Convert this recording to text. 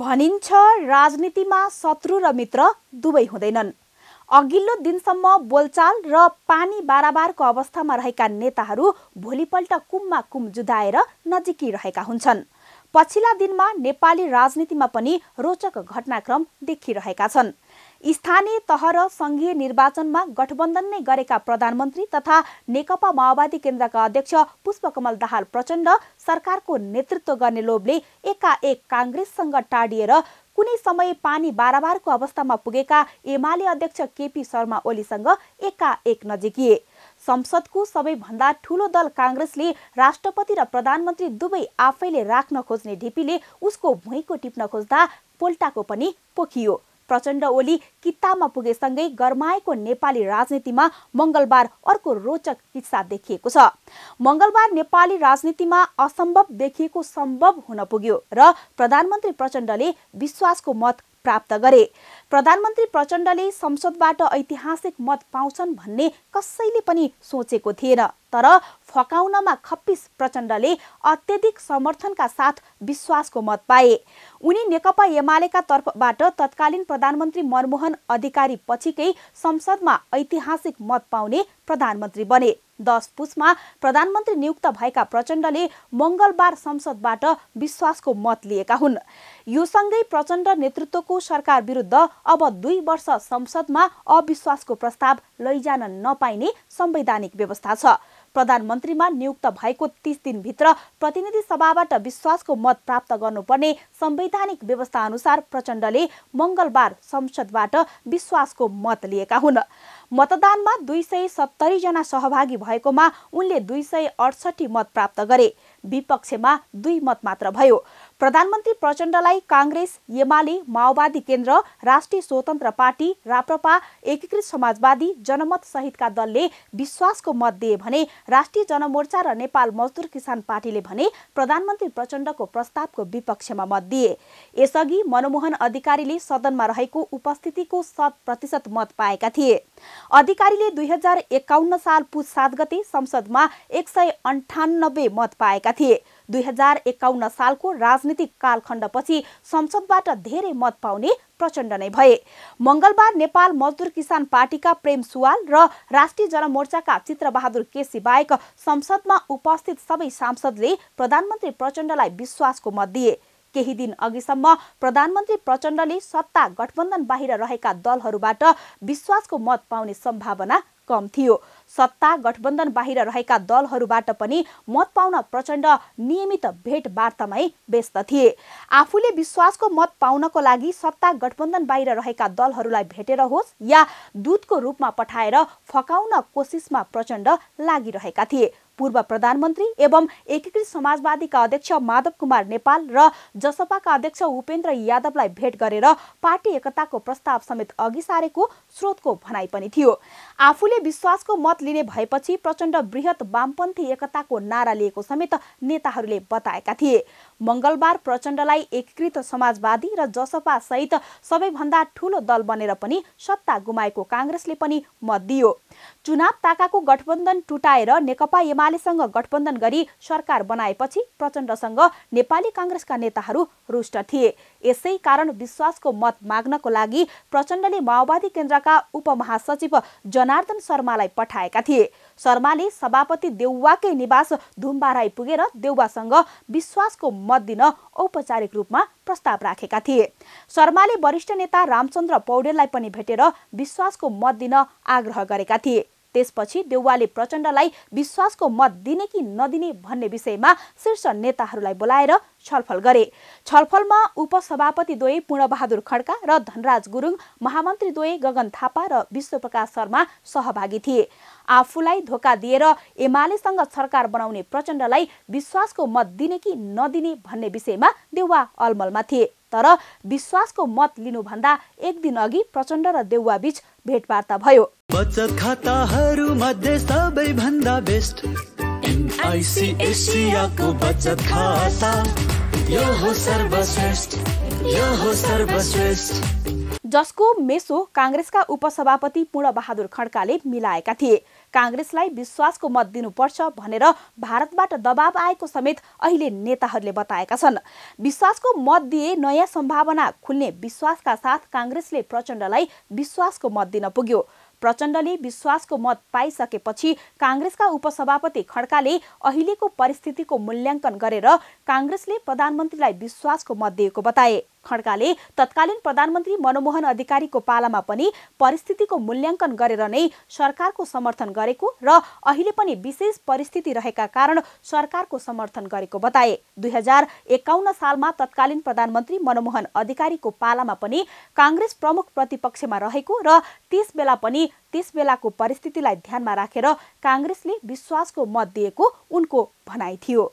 भनिन्छ राजनीतिमा शत्रु र मित्र दुवै हुँदैनन् अघिल्लो दिनसम्म बोलचाल र पानी बाराबारको अवस्थामा रहेका नेताहरू भोलिपल्ट कुममा कुम जुदाएर रहेका हुन्छन् पछिल्ला दिनमा नेपाली राजनीतिमा पनि रोचक घटनाक्रम देखिरहेका छन् स्थानीय तह र सङ्घीय निर्वाचनमा गठबन्धन नै गरेका प्रधानमन्त्री तथा नेकपा माओवादी केन्द्रका अध्यक्ष पुष्पकमल दाहाल प्रचण्ड सरकारको नेतृत्व गर्ने लोभले एकाएक काङ्ग्रेससँग टाडिएर कुनै समय पानी बाराबारको अवस्थामा पुगेका एमाले अध्यक्ष केपी शर्मा ओलीसँग एकाएक नजिकिए संसदको सबैभन्दा ठूलो दल काङ्ग्रेसले राष्ट्रपति र प्रधानमन्त्री दुवै आफैले राख्न खोज्ने ढिपीले उसको भुइँको टिप्न खोज्दा पोल्टाको पनि पोखियो प्रचण्ड ओली किताबमा पुगेसँगै गर्माएको नेपाली राजनीतिमा मंगलबार अर्को रोचक किस्सा देखिएको छ मंगलबार नेपाली राजनीतिमा असम्भव देखिएको सम्भव हुन पुग्यो र प्रधानमन्त्री प्रचण्डले विश्वासको मत प्राप्त गरे प्रधानमन्त्री प्रचण्डले संसदबाट ऐतिहासिक मत पाउँछन् भन्ने कसैले पनि सोचेको थिएन तर फकाउनमा खप्पिस प्रचण्डले अत्यधिक समर्थनका साथ विश्वासको मत पाए उनी नेकपा एमालेका तर्फबाट तत्कालीन प्रधानमन्त्री मनमोहन अधिकारी पछिकै संसदमा ऐतिहासिक मत पाउने प्रधानमन्त्री बने दस पुसमा प्रधानमन्त्री नियुक्त भएका प्रचण्डले मंगलबार संसदबाट विश्वासको मत लिएका हुन् यो सँगै प्रचण्ड नेतृत्वको सरकार विरुद्ध अब दुई वर्ष संसदमा अविश्वासको प्रस्ताव लैजान नपाइने संवैधानिक व्यवस्था छ प्रधानमन्त्रीमा नियुक्त भएको तीस दिनभित्र प्रतिनिधि सभाबाट विश्वासको मत प्राप्त गर्नुपर्ने संवैधानिक व्यवस्था अनुसार प्रचण्डले मङ्गलबार संसदबाट विश्वासको मत लिएका हुन् मतदानमा दुई सय सत्तरीजना सहभागी भएकोमा उनले दुई सय अडसठी मत प्राप्त गरे विपक्षमा दुई मत मात्र भयो प्रधानमन्त्री प्रचण्डलाई काङ्ग्रेस एमाले माओवादी केन्द्र राष्ट्रिय स्वतन्त्र पार्टी राप्रपा एकीकृत समाजवादी जनमत सहितका दलले विश्वासको मत दिए भने राष्ट्रिय जनमोर्चा र नेपाल मजदुर किसान पार्टीले भने प्रधानमन्त्री प्रचण्डको प्रस्तावको विपक्षमा मत दिए यसअघि मनमोहन अधिकारीले सदनमा रहेको उपस्थितिको शत प्रतिशत मत पाएका थिए अधिकारीले दुई हजार एकाउन्न साल पुस सात गते संसदमा एक सय अन्ठानब्बे मत पाएका थिए दुई हजार एकाउन्न सालको राजनीतिक कालखण्डपछि संसदबाट धेरै मत पाउने प्रचण्ड नै भए मङ्गलबार नेपाल मजदुर किसान पार्टीका प्रेम सुवाल र राष्ट्रिय जनमोर्चाका चित्रबहादुर केसी बाहेक संसदमा उपस्थित सबै सांसदले प्रधानमन्त्री प्रचण्डलाई विश्वासको मत दिए केही दिन अघिसम्म प्रधानमन्त्री प्रचण्डले सत्ता गठबन्धन बाहिर रहेका दलहरूबाट विश्वासको मत पाउने सम्भावना कम थियो सत्ता गठबन्धन बाहिर रहेका दलहरूबाट पनि मत पाउन प्रचण्ड नियमित भेटवार्तामै व्यस्त थिए आफूले विश्वासको मत पाउनको लागि सत्ता गठबन्धन बाहिर रहेका दलहरूलाई भेटेर होस् या दूतको रूपमा पठाएर फकाउन कोसिसमा प्रचण्ड लागिरहेका थिए पूर्व प्रधानमन्त्री एवं एकीकृत समाजवादीका अध्यक्ष माधव कुमार नेपाल र जसपाका अध्यक्ष उपेन्द्र यादवलाई भेट गरेर पार्टी एकताको प्रस्ताव समेत अघि सारेको स्रोतको भनाइ पनि थियो आफूले विश्वासको मत लिने भएपछि प्रचण्ड वृहत वामपन्थी एकताको नारा लिएको समेत नेताहरूले बताएका थिए मंगलबार प्रचण्डलाई एकीकृत समाजवादी र जसपा सहित सबैभन्दा ठूलो दल बनेर पनि सत्ता गुमाएको काङ्ग्रेसले पनि मत दियो चुनाव ताकाको गठबन्धन टुटाएर नेकपा एमाले एमालेसँग गठबन्धन गरी सरकार बनाएपछि प्रचण्डसँग नेपाली काङ्ग्रेसका नेताहरू रुष्ट थिए यसै कारण विश्वासको मत माग्नको लागि प्रचण्डले माओवादी केन्द्रका उपमहासचिव जनार्दन शर्मालाई पठाएका थिए शर्माले सभापति देउवाकै निवास धुम्बाराई पुगेर देउवासँग विश्वासको मत दिन औपचारिक रूपमा प्रस्ताव राखेका थिए शर्माले वरिष्ठ नेता रामचन्द्र पौडेललाई पनि भेटेर विश्वासको मत दिन आग्रह गरेका थिए त्यसपछि देउवाले प्रचण्डलाई विश्वासको मत दिने कि नदिने भन्ने विषयमा शीर्ष नेताहरूलाई बोलाएर छलफल गरे छलफलमा उपसभापतिद्वय पूर्णबहादुर खड्का र धनराज गुरुङ महामन्त्रीद्वय गगन थापा र विश्वप्रकाश शर्मा सहभागी थिए आफूलाई धोका दिएर एमालेसँग सरकार बनाउने प्रचण्डलाई विश्वासको मत दिने कि नदिने भन्ने विषयमा देउवा अलमलमा थिए तर विश्वासको मत लिनुभन्दा एक दिन अघि प्रचण्ड र देउवा बीच भेटवार्ता भयो बचत खाताहरूमध्ये सबैभन्दा बेस्ट एसियाको बचत खाता यो हो सर्वश्रेष्ठ यो हो सर्वश्रेष्ठ जसको मेसो काङ्ग्रेसका उपसभापति पूर्णबहादुर खड्काले मिलाएका थिए काङ्ग्रेसलाई विश्वासको मत दिनुपर्छ भनेर भारतबाट दबाब आएको समेत अहिले नेताहरूले बताएका छन् विश्वासको मत दिए नयाँ सम्भावना खुल्ने विश्वासका साथ काङ्ग्रेसले प्रचण्डलाई विश्वासको मत दिन पुग्यो प्रचण्डले विश्वासको मत पाइसकेपछि काङ्ग्रेसका उपसभापति खड्काले अहिलेको परिस्थितिको मूल्याङ्कन गरेर काङ्ग्रेसले प्रधानमन्त्रीलाई विश्वासको मत दिएको बताए खड्काले तत्कालीन प्रधानमन्त्री मनमोहन अधिकारीको पालामा पनि परिस्थितिको मूल्याङ्कन गरेर नै सरकारको समर्थन गरेको र अहिले पनि विशेष परिस्थिति रहेका कारण सरकारको समर्थन गरेको बताए दुई हजार एकाउन्न सालमा तत्कालीन प्रधानमन्त्री मनमोहन अधिकारीको पालामा पनि काङ्ग्रेस प्रमुख प्रतिपक्षमा रहेको र त्यस बेला पनि त्यस बेलाको परिस्थितिलाई ध्यानमा राखेर काङ्ग्रेसले विश्वासको मत दिएको उनको भनाइ थियो